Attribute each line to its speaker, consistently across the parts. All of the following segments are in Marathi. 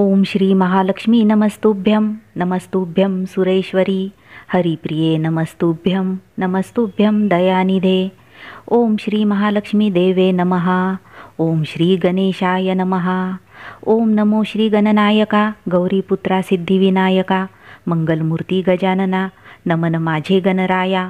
Speaker 1: ओम श्री महालक्ष्मी नमस्तुभ्यं नमस्तुभ्यं सुरेश्वरी हरिप्रिये नमस्तुभ्यं नमस्तुभ्यं दयानिधे ओम श्री महालक्ष्मी देवे नमः ओम श्री गणेशाय नमः ओम नमो श्री गणनायका गौरीपुत्रा सिद्धिविनायका मंगलमूर्ती गजानना नमन माझे गणराया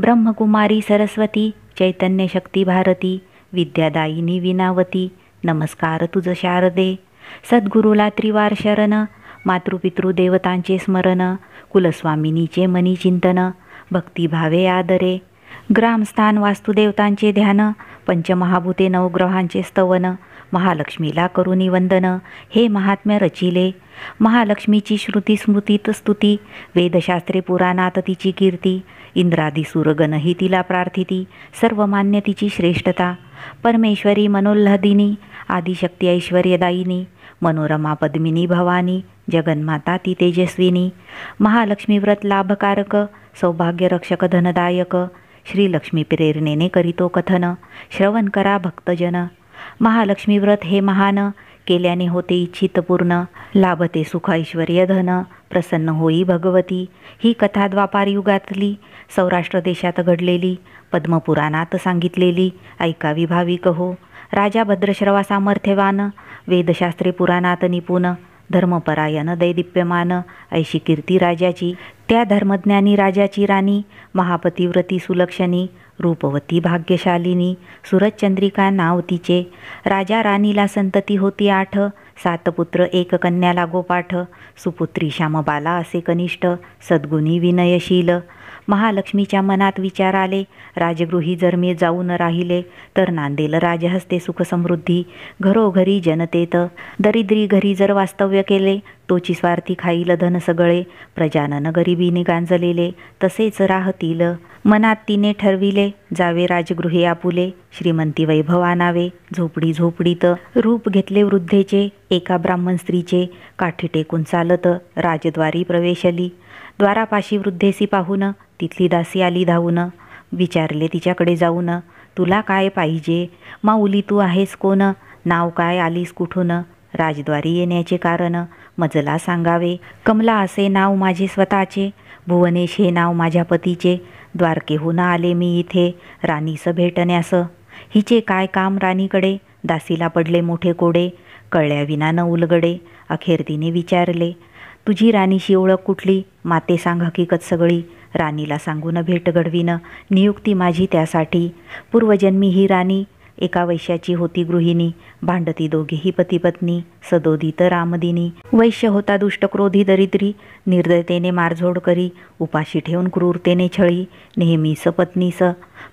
Speaker 1: ब्रह्मकुमारी सरस्वती चैतन्यशक्ती भारती विद्यादायिनी विनावती नमस्कार तुझ शारदे सद्गुरूला त्रिवार शरण मातृपितृ देवतांचे स्मरण कुलस्वामिनीचे चिंतन भक्तिभावे आदरे ग्रामस्थान वास्तुदेवतांचे ध्यान पंचमहाभूते नवग्रहांचे स्तवन महालक्ष्मीला करुणी वंदन हे महात्म्य रचिले महालक्ष्मीची श्रुती स्मृतीत स्तुती वेदशास्त्रे पुराणात तिची कीर्ती इंद्रादी सुरगणही तिला प्रार्थिती सर्वमान्य तिची श्रेष्ठता परमेश्वरी मनोल्हदिनी आदिशक्ती ऐश्वर्यदायिनी मनोरमा पद्मिनी भवानी जगन्माता ती तेजस्विनी महालक्ष्मी व्रत लाभकारक सौभाग्यरक्षक धनदायक श्रीलक्ष्मी प्रेरणेने करीतो कथन श्रवण करा भक्तजन महालक्ष्मी व्रत हे महान केल्याने होते इच्छित पूर्ण लाभते ऐश्वर्य धन प्रसन्न होई भगवती ही कथा द्वापार युगातली सौराष्ट्र देशात घडलेली पद्मपुराणात सांगितलेली ऐकावी भाविक हो राजा भद्रश्रवा सामर्थ्यवान वेदशास्त्री पुराणात निपुण धर्मपरायण दैदिप्यमान ऐशी कीर्ती राजाची त्या धर्मज्ञानी राजाची राणी महापतिव्रती सुलक्षणी रूपवती भाग्यशालिनी सुरजचंद्रिका नाव तिचे राजा राणीला संतती होती आठ सात पुत्र एक कन्याला गोपाठ सुपुत्री श्यामबाला असे कनिष्ठ सद्गुणी विनयशील महालक्ष्मीच्या मनात विचार आले राजगृही जर मी जाऊ न राहिले तर नांदेल राजहस्ते सुखसमृद्धी घरोघरी जनतेत दरिद्री घरी जर वास्तव्य केले तोची स्वार्थी खाईल धन सगळे प्रजानन गरिबीने गांजलेले तसेच राहतील मनात तिने ठरविले जावे राजगृहे आपुले श्रीमंती वैभवानावे झोपडी झोपडीत रूप घेतले वृद्धेचे एका ब्राह्मण स्त्रीचे काठी टेकून चालत राजद्वारी प्रवेशली द्वारापाशी वृद्धेसी पाहून तिथली दासी आली धावून विचारले तिच्याकडे जाऊन तुला काय पाहिजे माऊली तू आहेस कोण नाव काय आलीस कुठून राजद्वारी येण्याचे कारण मजला सांगावे कमला असे नाव माझे स्वतःचे भुवनेश हे नाव माझ्या पतीचे द्वारकेहून आले मी इथे राणीस भेटण्यास हिचे काय काम राणीकडे दासीला पडले मोठे कोडे कळल्याविना न उलगडे अखेर तिने विचारले तुझी राणीशी ओळख कुठली माते सांग हकीकत सगळी राणीला सांगून भेट घडवीनं नियुक्ती माझी त्यासाठी पूर्वजन्मी ही राणी एका वैश्याची होती गृहिणी भांडती दोघेही पतीपत्नी सदोदित रामदिनी वैश्य होता दुष्टक्रोधी दरिद्री निर्दयतेने मारझोड करी उपाशी ठेवून क्रूरतेने छळी पत्नी पत्नीस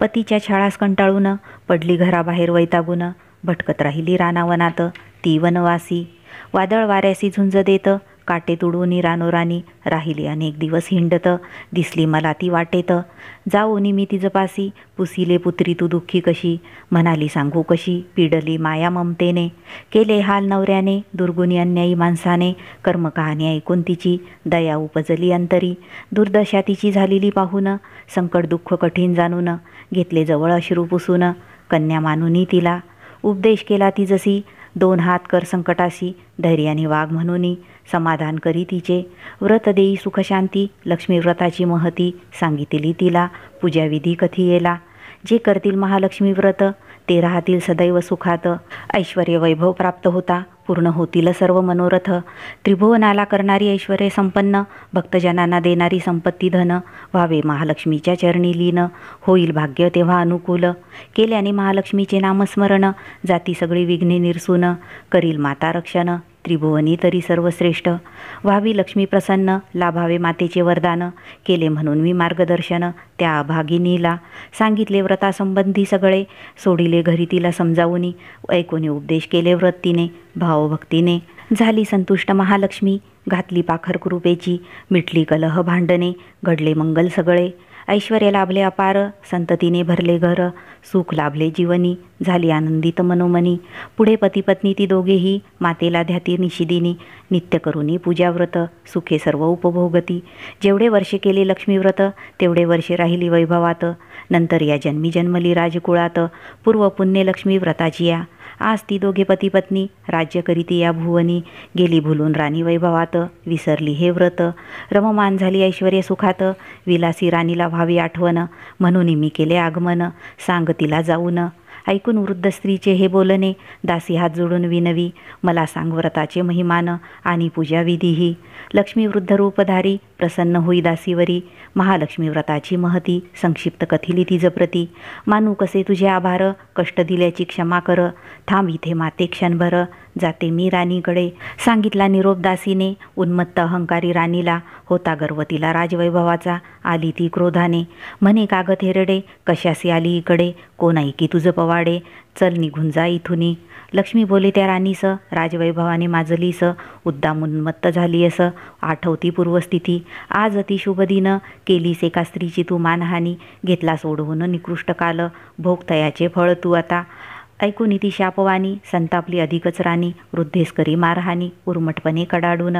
Speaker 1: पतीच्या छाळास कंटाळून पडली घराबाहेर वैतागून भटकत राहिली रानावनात ती वनवासी वादळ वाऱ्यासी झुंज देत काटे तुडून रानोरानी राहिली अनेक दिवस हिंडत दिसली मला ती वाटेत जाऊनी मी तिजपासी पुसिले पुत्री तू दुःखी कशी म्हणाली सांगू कशी पिडली माया ममतेने केले हाल नवऱ्याने दुर्गुणी अन्यायी माणसाने कर्मकहाणी ऐकून तिची दया उपजली अंतरी दुर्दशा तिची झालेली पाहून संकट दुःख कठीण जाणून घेतले जवळ अश्रू पुसून कन्या मानुनी तिला उपदेश केला ती जशी दोन हात कर संकटाशी धैर्याने वाघ म्हणूनी समाधान करी तिचे व्रत देई सुखशांती लक्ष्मीव्रताची महती सांगितली तिला पूजाविधी येला जे करतील महालक्ष्मी व्रत ते राहतील सदैव सुखात ऐश्वर वैभव प्राप्त होता पूर्ण होतील सर्व मनोरथ त्रिभुवनाला करणारी ऐश्वर संपन्न भक्तजनांना देणारी संपत्ती धन व्हावे महालक्ष्मीच्या चरणी लीन होईल भाग्य तेव्हा अनुकूल केल्याने महालक्ष्मीचे नामस्मरण जाती सगळी विघ्ने निरसून करील माता रक्षण त्रिभुवनी तरी सर्वश्रेष्ठ व्हावी लक्ष्मी प्रसन्न लाभावे मातेचे वरदान केले म्हणून मी मार्गदर्शन त्या भागिनीला सांगितले व्रतासंबंधी सगळे सोडिले घरी तिला समजावूनी ऐकूनी उपदेश केले व्रत तिने भावभक्तीने झाली संतुष्ट महालक्ष्मी घातली पाखर कृपेची मिटली कलह भांडणे घडले मंगल सगळे ऐश्वर्य लाभले अपार संततीने भरले घर सुख लाभले जीवनी झाली आनंदित मनोमनी पुढे पतीपत्नी ती दोघेही मातेला ध्याती निशिदिनी नित्य करुनी पूजाव्रत सुखे सर्व उपभोगती जेवढे वर्षे केले लक्ष्मीव्रत तेवढे वर्षे राहिली वैभवात नंतर या जन्मी जन्मली राजकुळात पूर्व पुण्य लक्ष्मी व्रताची या आज ती दोघे पती पत्नी राज्य करीती या भुवनी गेली भुलून राणी वैभवात विसरली हे व्रत रममान झाली ऐश्वर्य सुखात विलासी राणीला व्हावी आठवण म्हणून मी केले आगमन सांग तिला जाऊन ऐकून वृद्ध स्त्रीचे हे बोलणे दासी हात जोडून विनवी मला सांग व्रताचे महिमान आणि पूजाविधीही लक्ष्मी वृद्ध रूपधारी प्रसन्न होई दासीवरी महालक्ष्मी व्रताची महती संक्षिप्त कथिली तिजप्रती जप्रती मानू कसे तुझे आभार कष्ट दिल्याची क्षमा कर थांब इथे माते क्षणभर जाते मी राणीकडे सांगितला निरोप दासीने उन्मत्त अहंकारी राणीला होता गर्व तिला राजवैभवाचा आली ती क्रोधाने म्हणे कागद हेरडे कशासी आली इकडे कोण ऐकी तुझं पवाडे चल निघून जा इथुनी लक्ष्मी बोले त्या राणीस राजवैभवाने माजलीस उद्दाम उन्मत्त झाली अस आठवती पूर्वस्थिती आज अतिशुभ दिनं केलीस एका स्त्रीची तू मानहानी घेतला सोडवून निकृष्ट काल भोगतयाचे फळ तू आता ऐकून ती शापवाणी संतापली अधिकच राणी वृद्धेस करी मारहाणी उर्मटपणे कडाडून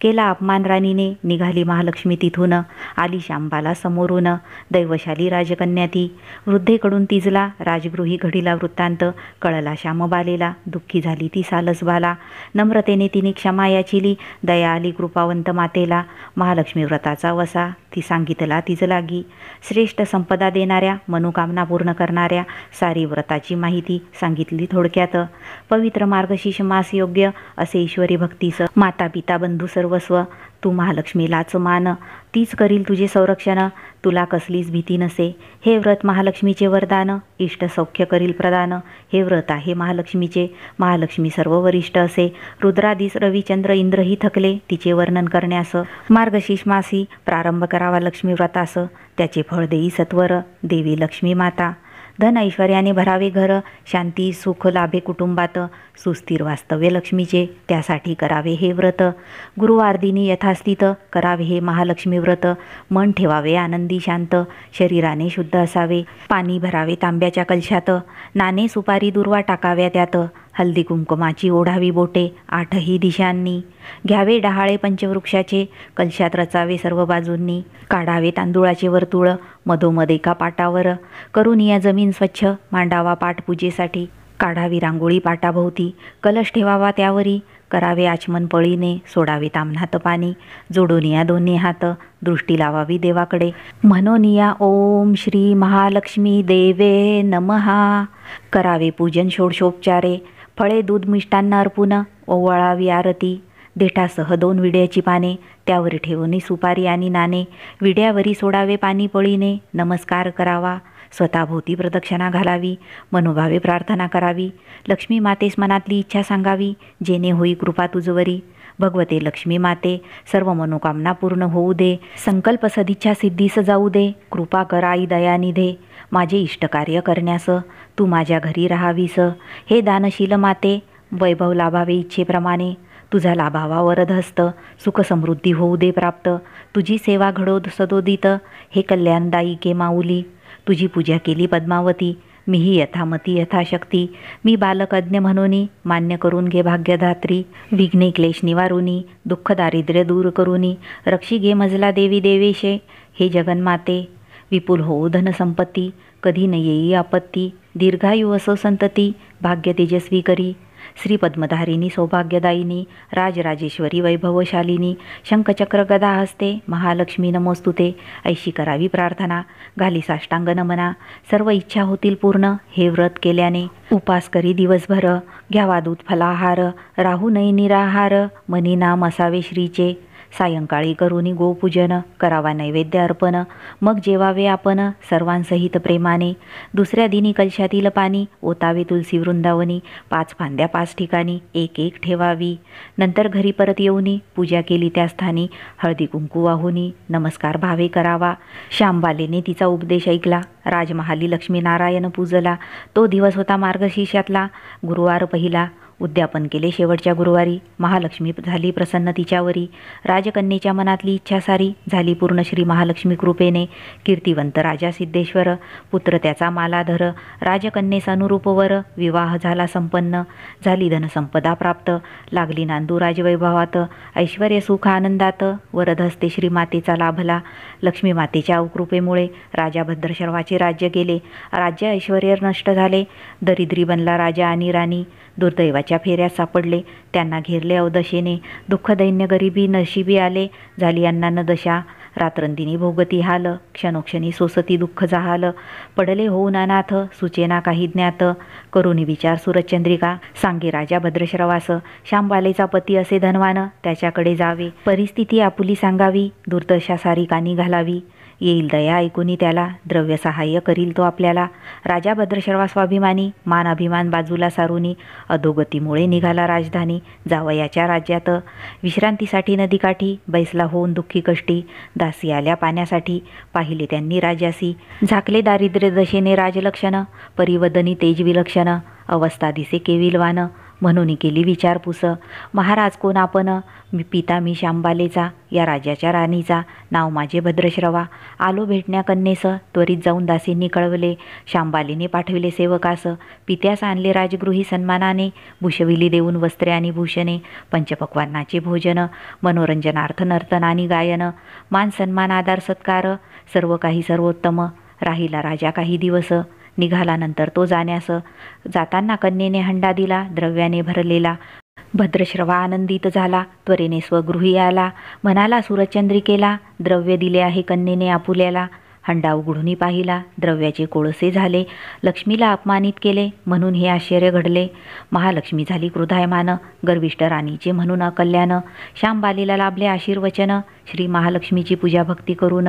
Speaker 1: केला अपमान राणीने निघाली महालक्ष्मी तिथून आली शांबाला समोरून दैवशाली राजकन्या ती वृद्धेकडून तिजला राजगृही घडीला वृत्तांत कळला श्यामबालेला दुःखी झाली ती सालसबाला नम्रतेने तिने क्षमा याचिली दया आली कृपावंत मातेला महालक्ष्मी व्रताचा वसा ती सांगितला तीज लागी श्रेष्ठ संपदा देणाऱ्या मनोकामना पूर्ण करणाऱ्या सारी व्रताची माहिती सांगितली थोडक्यात पवित्र मार्गशीष मास योग्य असे ईश्वरी भक्तीस माता पिता बंधू सर्वस्व तू महालक्ष्मीलाच मान तीच करील तुझे संरक्षण तुला कसलीच भीती नसे हे व्रत महालक्ष्मीचे वरदान इष्ट सौख्य करील प्रदान हे व्रत आहे महालक्ष्मीचे महालक्ष्मी सर्व वरिष्ठ असे रुद्रादिस रविचंद्र इंद्रही थकले तिचे वर्णन करण्यास मार्गशीष मासी प्रारंभ करावा लक्ष्मी व्रतास त्याचे फळ देई सत्वर देवी लक्ष्मी माता धन ऐश्वर्याने भरावे घर शांती सुख लाभे कुटुंबात सुस्थिर वास्तव्य लक्ष्मीचे त्यासाठी करावे हे व्रत गुरुवारदिनी यथास्थित करावे हे महालक्ष्मी व्रत मन ठेवावे आनंदी शांत शरीराने शुद्ध असावे पाणी भरावे तांब्याच्या कलशात नाणे सुपारी दुर्वा टाकाव्या त्यात हल्दी कुंकुमाची ओढावी बोटे आठही दिशांनी घ्यावे डहाळे पंचवृक्षाचे कलशात रचावे सर्व बाजूंनी काढावे तांदुळाचे वर्तुळ मधोमध एका पाटावर करून या जमीन स्वच्छ मांडावा पाठपूजेसाठी काढावी रांगोळी पाटाभोवती कलश ठेवावा त्यावरी करावे आचमन पळीने सोडावे तामनात पाणी जोडून या दोन्ही हात दृष्टी लावावी देवाकडे म्हणून या ओम श्री महालक्ष्मी देवे नमहा करावे पूजन षोडशोपचारे फळे दूध मिष्टांना अर्पून ओवळावी आरती देठासह दोन विड्याची पाने त्यावर ठेवणे सुपारी आणि नाणे विड्यावरी सोडावे पाणी पळीने नमस्कार करावा स्वतःभोवती प्रदक्षिणा घालावी मनोभावे प्रार्थना करावी लक्ष्मी मातेस मनातली इच्छा सांगावी जेणे होई कृपा तुझवरी भगवते लक्ष्मी माते सर्व मनोकामना पूर्ण होऊ दे संकल्प सदिच्छा सिद्धीस जाऊ दे कृपा कराई आई दयानिधे माझे इष्टकार्य करण्यास तू माझ्या घरी राहावीस हे दानशील माते वैभव लाभावे इच्छेप्रमाणे तुझा लाभावा वरदहस्त सुखसमृद्धी होऊ दे प्राप्त तुझी सेवा घडोद सदोदित हे कल्याणदायी के माऊली तुझी पूजा केली पद्मावती मीही यथामती यथाशक्ती मी बालकज्ञ म्हणूनी मान्य करून घे भाग्यधात्री विघ्ने क्लेश निवारुनी दुःख दारिद्र्य दूर करुनी रक्षी घे मजला देवी देवेशे हे जगन्माते विपुल हो धनसंपत्ती कधी न येई आपत्ती दीर्घायु असो संतती भाग्य तेजस्वी करी श्री पद्मधारिणी सौभाग्यदायिनी राजराजेश्वरी वैभवशालिनी शंखचक्र गदा हस्ते महालक्ष्मी नमोस्तुते ऐशी करावी प्रार्थना घाली साष्टांग नमना सर्व इच्छा होतील पूर्ण हे व्रत केल्याने उपास करी दिवसभर घ्यावा दूध फलाहार राहू नये निराहार मनी नाम असावे श्रीचे सायंकाळी करुनी गोपूजन करावा नैवेद्य अर्पण मग जेवावे आपण सर्वांसहित प्रेमाने दुसऱ्या दिनी कलशातील पाणी ओतावे तुलसी वृंदावनी पाच फांद्या पाच ठिकाणी एक एक ठेवावी नंतर घरी परत येऊनी पूजा केली त्या स्थानी हळदी कुंकू वाहूनी नमस्कार भावे करावा श्यामबालेने तिचा उपदेश ऐकला राजमहाली लक्ष्मीनारायण पूजला तो दिवस होता मार्गशीर्षातला गुरुवार पहिला उद्यापन केले शेवटच्या गुरुवारी महालक्ष्मी झाली प्रसन्न तिच्यावरी राजकन्येच्या मनातली इच्छा सारी झाली पूर्ण श्री महालक्ष्मी कृपेने कीर्तिवंत राजा सिद्धेश्वर पुत्र त्याचा मालाधर राजकन्येस वर विवाह झाला संपन्न झाली धनसंपदा प्राप्त लागली नांदू राजवैभवात ऐश्वर्य सुख आनंदात हस्ते श्रीमातेचा लाभला लक्ष्मी मातेच्या अवकृपेमुळे राजा शर्वाचे राज्य गेले राज्य ऐश्वर्य नष्ट झाले दरिद्री बनला राजा आणि राणी दुर्दैवाच्या फेऱ्या सापडले त्यांना घेरले अवदशेने दुःखदैन्य गरिबी नशिबी आले झाली यांना न दशा रात्रंदिनी भोगती हाल क्षणोक्षणी सोसती दुःख जाहाल पडले होऊन नानाथ सुचेना काही ज्ञात करुणी विचार सुरचंद्रिका सांगे राजा भद्रश्रवास श्यामबालेचा पती असे धनवान त्याच्याकडे जावे परिस्थिती आपुली सांगावी दुर्दशा सारी कानी घालावी येईल दया ऐकूनही त्याला द्रव्य सहाय्य करील तो आपल्याला राजा भद्रशर्वा स्वाभिमानी मान अभिमान बाजूला सारुनी अधोगतीमुळे निघाला राजधानी जावयाच्या राज्यात विश्रांतीसाठी नदीकाठी बैसला होऊन दुःखी कष्टी दासी आल्या पाण्यासाठी पाहिले त्यांनी राजासी झाकले दारिद्र्य दशेने राजलक्षण परिवदनी तेजविलक्षणं अवस्था दिसे केविलवान म्हणून केली विचारपूस महाराज कोण आपण मी पिता मी शांबालेचा या राजाच्या राणीचा नाव माझे भद्रश्रवा आलो भेटण्या कन्येस त्वरित जाऊन दासींनी कळवले शांबालीने पाठविले सेवकास पित्यास आणले राजगृही सन्मानाने भूषविली देऊन वस्त्रे आणि भूषणे पंचपक्वान्नाचे भोजन मनोरंजनार्थ नर्तन आणि गायन मान सन्मान आदार सत्कार सर्व काही सर्वोत्तम राहिला राजा काही दिवस निघाल्यानंतर तो जाण्यास जाताना कन्येने हंडा दिला द्रव्याने भरलेला भद्रश्रवा आनंदित झाला त्वरेने स्वगृही आला म्हणाला सुरचंद्रिकेला द्रव्य दिले आहे कन्येने आपुल्याला हंडा उघडून पाहिला द्रव्याचे कोळसे झाले लक्ष्मीला अपमानित केले म्हणून हे आश्चर्य घडले महालक्ष्मी झाली क्रोधायमान गर्विष्ट राणीचे म्हणून अकल्यानं श्यामबालीला लाभले आशीर्वचन श्री महालक्ष्मीची पूजा भक्ती करून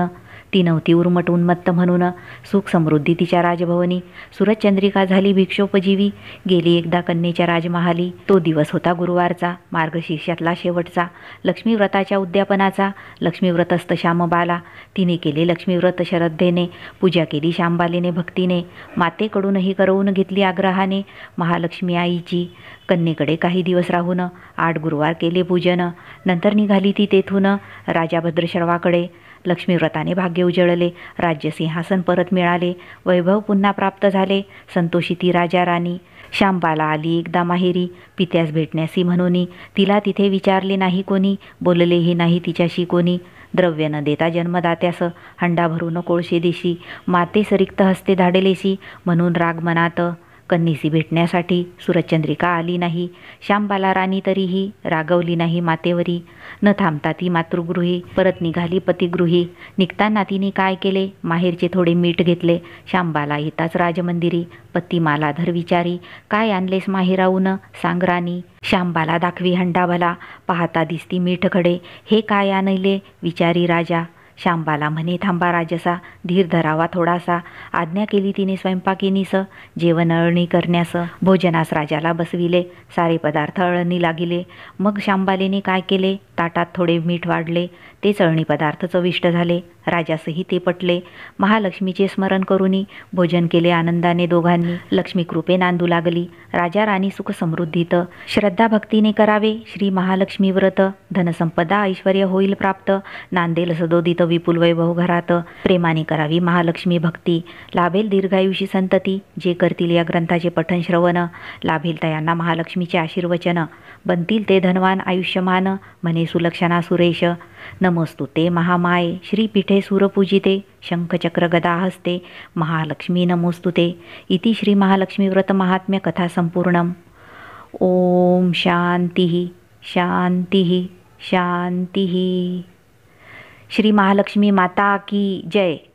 Speaker 1: ती नव्हती उर्मट उन्मत्त म्हणून सुख समृद्धी तिच्या राजभवनी सुरजचंद्रिका झाली भिक्षोपजीवी गेली एकदा कन्येच्या राजमहाली तो दिवस होता गुरुवारचा मार्गशीर्षातला शेवटचा लक्ष्मीव्रताच्या उद्यापनाचा लक्ष्मीव्रतस्त श्यामबाला तिने केले लक्ष्मीव्रत श्रद्धेने पूजा केली श्यामबालेने भक्तीने मातेकडूनही करवून घेतली आग्रहाने महालक्ष्मी आईची कन्येकडे काही दिवस राहून आठ गुरुवार केले पूजन नंतर निघाली ती तेथून राजाभद्रशर्वाकडे लक्ष्मीव्रताने भाग्य उजळले राज्यसिंहासन परत मिळाले वैभव पुन्हा प्राप्त झाले संतोषी ती राजा राणी श्यामबाला आली एकदा माहेरी पित्यास भेटण्यासी म्हणूनी तिला तिथे विचारले नाही कोणी बोललेही नाही तिच्याशी कोणी द्रव्य न देता जन्मदात्यास हंडा भरून कोळशे देशी माते सरिक्त हस्ते धाडलेशी म्हणून राग मनात कन्नीसी भेटण्यासाठी सुरचंद्रिका आली नाही श्यामबाला राणी तरीही रागवली नाही मातेवरी न थांबता ती मातृगृही परत निघाली पतिगृही निघताना तिने काय केले माहेरचे थोडे मीठ घेतले श्यामबाला येताच राजमंदिरी पतीमालाधर धर विचारी काय आणलेस माहेरावून सांग राणी श्यामबाला दाखवी हंडा पाहता दिसती मीठ खडे हे काय आणले विचारी राजा शांबाला म्हणे थांबा राजसा धीर धरावा थोडासा आज्ञा केली तिने स्वयंपाकिनीस जेवण अळणी करण्यास भोजनास राजाला बसविले सारे पदार्थ अळणी लागिले मग शांबालेने काय केले ताटात थोडे मीठ वाढले तेच अळणी पदार्थ चविष्ट झाले राजासही ते पटले महालक्ष्मीचे स्मरण करूनी भोजन केले आनंदाने दोघांनी लक्ष्मी कृपे नांदू लागली राजा राणी सुख समृद्धीत श्रद्धा भक्तीने करावे श्री महालक्ष्मी व्रत धनसंपदा ऐश्वर होईल प्राप्त नांदेल सदोदित विपुल वैभव घरात प्रेमाने करावी महालक्ष्मी भक्ती लाभेल दीर्घायुषी संतती जे करतील या ग्रंथाचे पठन श्रवण लाभेल तयांना महालक्ष्मीचे आशीर्वचन बनतील ते धनवान आयुष्यमान म्हणे सुलक्षणा सुरेश ते महामाये श्रीपीठे सुरपूजिते शंखचक्रगदाहस्ते महालक्ष्मी महालक्ष्मी ते इति श्री महात्म्य कथा संपूर्ण ओम शांती शांती शांती श्री महालक्ष्मी माता की जय